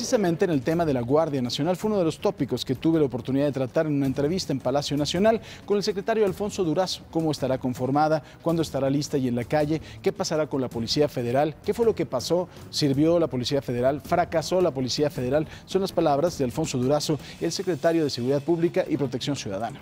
Precisamente en el tema de la Guardia Nacional fue uno de los tópicos que tuve la oportunidad de tratar en una entrevista en Palacio Nacional con el secretario Alfonso Durazo. ¿Cómo estará conformada? ¿Cuándo estará lista y en la calle? ¿Qué pasará con la Policía Federal? ¿Qué fue lo que pasó? ¿Sirvió la Policía Federal? ¿Fracasó la Policía Federal? Son las palabras de Alfonso Durazo, el secretario de Seguridad Pública y Protección Ciudadana.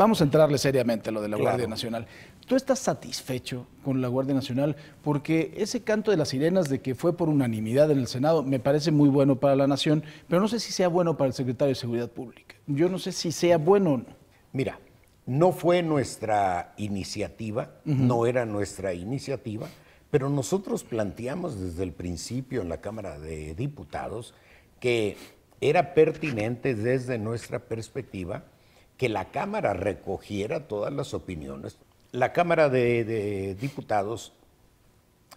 Vamos a entrarle seriamente a lo de la Guardia Nacional. ¿Tú estás satisfecho con la Guardia Nacional? Porque ese canto de las sirenas de que fue por unanimidad en el Senado me parece muy bueno para la nación, pero no sé si sea bueno para el secretario de Seguridad Pública. Yo no sé si sea bueno o no. Mira, no fue nuestra iniciativa, no era nuestra iniciativa, pero nosotros planteamos desde el principio en la Cámara de Diputados que era pertinente desde nuestra perspectiva que la Cámara recogiera todas las opiniones. La Cámara de, Diputados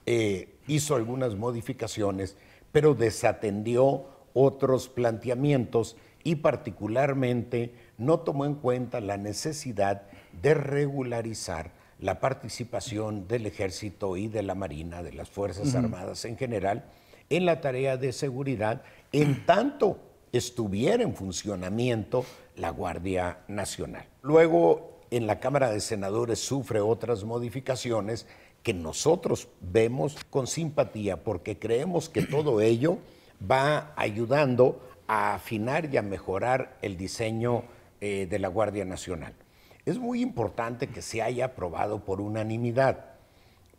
eh, hizo algunas modificaciones, pero desatendió otros planteamientos y particularmente no tomó en cuenta la necesidad de regularizar la participación del ejército y de la marina, de las Fuerzas Armadas en general, en la tarea de seguridad, en tanto estuviera en funcionamiento la Guardia Nacional. Luego, en la Cámara de Senadores sufre otras modificaciones que nosotros vemos con simpatía porque creemos que todo ello va ayudando a afinar y a mejorar el diseño eh, de la Guardia Nacional. Es muy importante que se haya aprobado por unanimidad,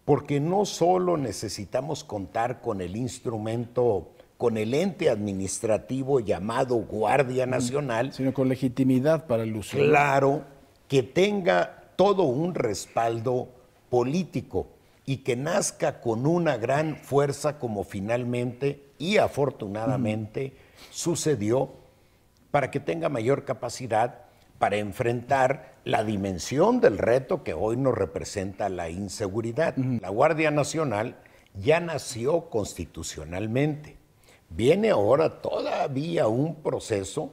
porque no solo necesitamos contar con el instrumento con el ente administrativo llamado Guardia mm, Nacional. Sino con legitimidad para el uso. Claro, que tenga todo un respaldo político y que nazca con una gran fuerza como finalmente y afortunadamente mm. sucedió para que tenga mayor capacidad para enfrentar la dimensión del reto que hoy nos representa la inseguridad. Mm. La Guardia Nacional ya nació constitucionalmente Viene ahora todavía un proceso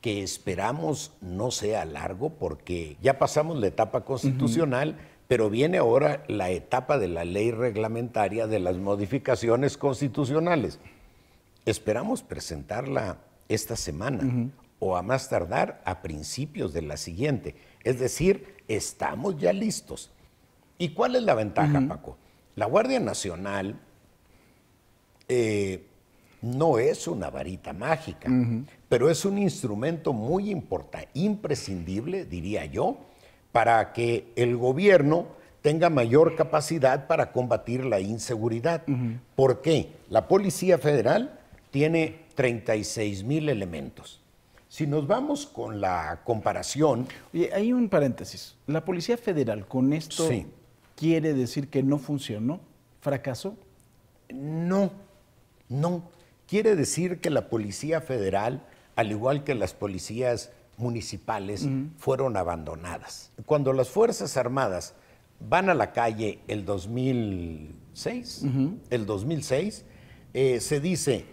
que esperamos no sea largo porque ya pasamos la etapa constitucional, pero viene ahora la etapa de la ley reglamentaria de las modificaciones constitucionales. Esperamos presentarla esta semana o a más tardar a principios de la siguiente. Es decir, estamos ya listos. ¿Y cuál es la ventaja, Paco? La Guardia Nacional... Eh, no es una varita mágica, pero es un instrumento muy importante, imprescindible, diría yo, para que el gobierno tenga mayor capacidad para combatir la inseguridad. ¿Por qué? La Policía Federal tiene 36 mil elementos. Si nos vamos con la comparación... Oye, hay un paréntesis. La Policía Federal con esto quiere decir que no funcionó, fracasó. No, no. Quiere decir que la Policía Federal, al igual que las policías municipales, fueron abandonadas. Cuando las Fuerzas Armadas van a la calle el 2006, el 2006, eh, se dice,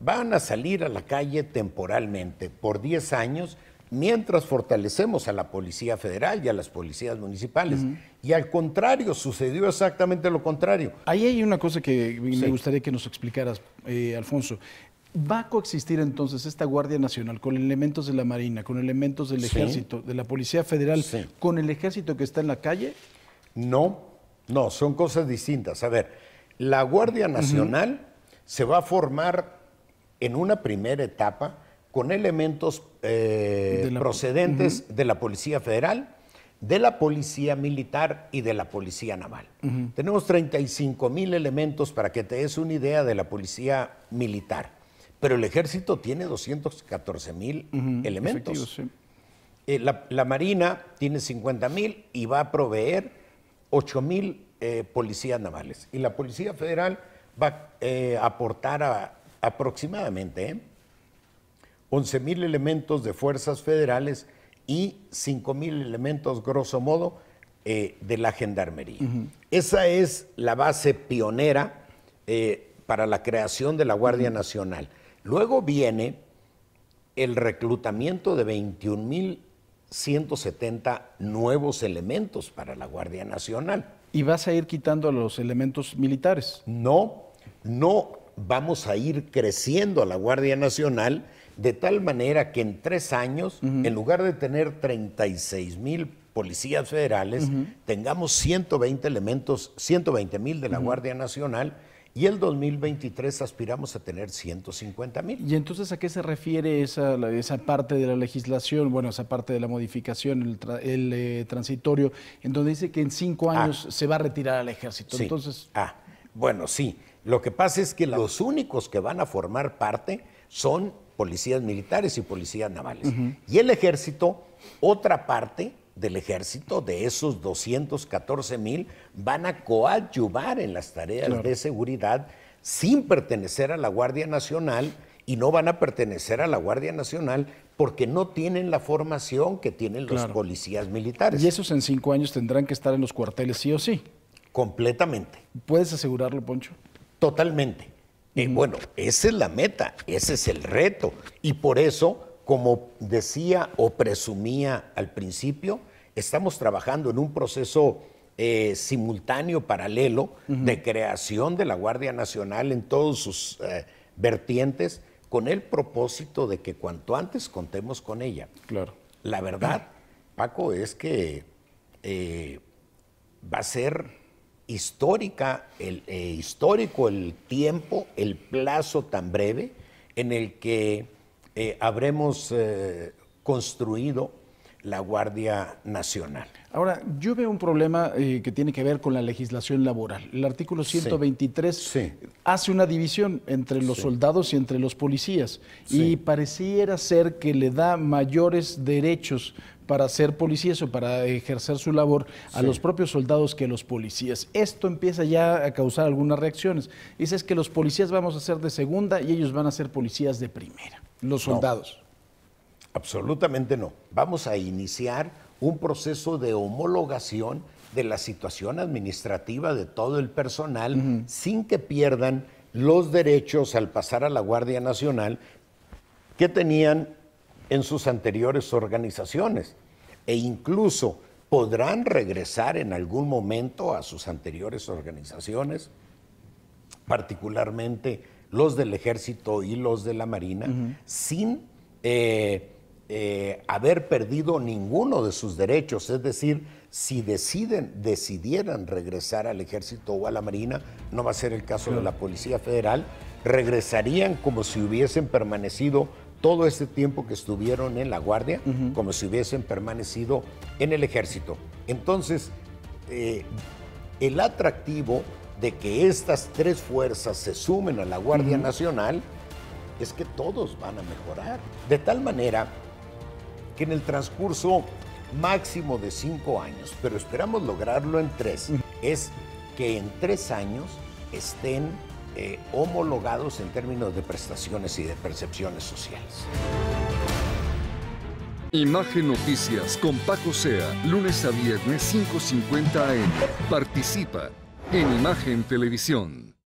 van a salir a la calle temporalmente por 10 años mientras fortalecemos a la Policía Federal y a las policías municipales. Y al contrario, sucedió exactamente lo contrario. Ahí hay una cosa que me gustaría que nos explicaras, eh, Alfonso. ¿Va a coexistir entonces esta Guardia Nacional con elementos de la Marina, con elementos del Ejército, de la Policía Federal, con el Ejército que está en la calle? No, no, son cosas distintas. A ver, la Guardia Nacional se va a formar en una primera etapa con elementos eh, procedentes de la Policía Federal, de la Policía Militar y de la Policía Naval. Tenemos 35 mil elementos para que te des una idea de la Policía Militar, pero el Ejército tiene 214 mil elementos. Eh, la, Marina tiene 50 mil y va a proveer 8 mil eh, policías navales. Y la Policía Federal va a aportar aproximadamente 11.000 elementos de fuerzas federales y 5.000 elementos, grosso modo, eh, de la gendarmería. Esa es la base pionera eh, para la creación de la Guardia Nacional. Luego viene el reclutamiento de 21.170 nuevos elementos para la Guardia Nacional. ¿Y vas a ir quitando los elementos militares? No, no vamos a ir creciendo a la Guardia Nacional de tal manera que en tres años, en lugar de tener 36 mil policías federales, tengamos 120 elementos, 120 mil de la Guardia Nacional. Y el 2023 aspiramos a tener 150 mil. ¿Y entonces a qué se refiere esa, esa parte de la legislación, bueno, esa parte de la modificación, el, eh, transitorio, en donde dice que en cinco ah. años se va a retirar al ejército? Entonces... Ah, bueno, sí. Lo que pasa es que los únicos que van a formar parte son policías militares y policías navales. Y el ejército, otra parte del ejército, de esos 214 mil, van a coadyuvar en las tareas de seguridad sin pertenecer a la Guardia Nacional y no van a pertenecer a la Guardia Nacional porque no tienen la formación que tienen los policías militares. Y esos en cinco años tendrán que estar en los cuarteles sí o sí. Completamente. ¿Puedes asegurarlo, Poncho? Totalmente. Y bueno, esa es la meta, ese es el reto. Y por eso, como decía o presumía al principio, estamos trabajando en un proceso eh, simultáneo, paralelo, de creación de la Guardia Nacional en todos sus eh, vertientes, con el propósito de que cuanto antes contemos con ella. Claro. La verdad, Paco, es que eh, va a ser histórica, el, eh, histórico el tiempo, el plazo tan breve en el que eh, habremos eh, construido la Guardia Nacional. Ahora, yo veo un problema eh, que tiene que ver con la legislación laboral. El artículo 123 hace una división entre los soldados y entre los policías y pareciera ser que le da mayores derechos para ser policías o para ejercer su labor a los propios soldados que a los policías. Esto empieza ya a causar algunas reacciones. Dices que los policías vamos a ser de segunda y ellos van a ser policías de primera, los soldados. Absolutamente no. Vamos a iniciar un proceso de homologación de la situación administrativa de todo el personal sin que pierdan los derechos al pasar a la Guardia Nacional que tenían en sus anteriores organizaciones e incluso podrán regresar en algún momento a sus anteriores organizaciones, particularmente los del ejército y los de la marina, sin eh, eh, haber perdido ninguno de sus derechos, es decir, si deciden, decidieran regresar al ejército o a la marina, no va a ser el caso de la Policía Federal, regresarían como si hubiesen permanecido todo este tiempo que estuvieron en la guardia, como si hubiesen permanecido en el ejército. Entonces, eh, el atractivo de que estas tres fuerzas se sumen a la Guardia Nacional es que todos van a mejorar. De tal manera que en el transcurso máximo de cinco años, pero esperamos lograrlo en tres, es que en tres años estén eh, homologados en términos de prestaciones y de percepciones sociales. Imagen Noticias con Paco Sea, lunes a viernes 5.50 AM. Participa en Imagen Televisión.